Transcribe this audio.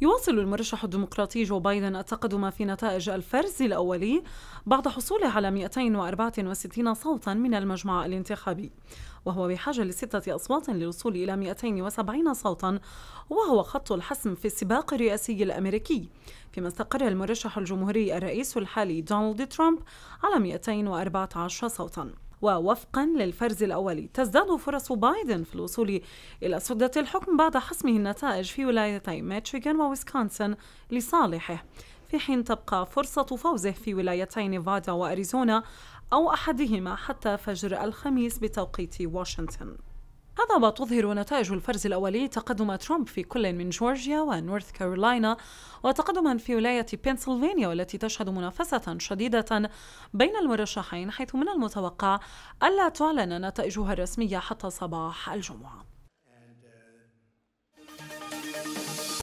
يواصل المرشح الديمقراطي جو بايدن التقدم في نتائج الفرز الأولي بعد حصوله على 264 صوتا من المجمع الانتخابي وهو بحاجة لستة أصوات للوصول إلى 270 صوتا وهو خط الحسم في السباق الرئاسي الأمريكي فيما استقر المرشح الجمهوري الرئيس الحالي دونالد ترامب على 214 صوتاً ووفقا للفرز الأولي تزداد فرص بايدن في الوصول إلى سدة الحكم بعد حسمه النتائج في ولايتي ميشيغان وويسكونسن لصالحه في حين تبقى فرصة فوزه في ولايتي نيفادا وأريزونا أو أحدهما حتى فجر الخميس بتوقيت واشنطن هذا ما تظهر نتائج الفرز الأولي تقدم ترامب في كل من جورجيا ونورث كارولينا وتقدما في ولاية بنسلفانيا والتي تشهد منافسة شديدة بين المرشحين حيث من المتوقع ألا تعلن نتائجها الرسمية حتى صباح الجمعة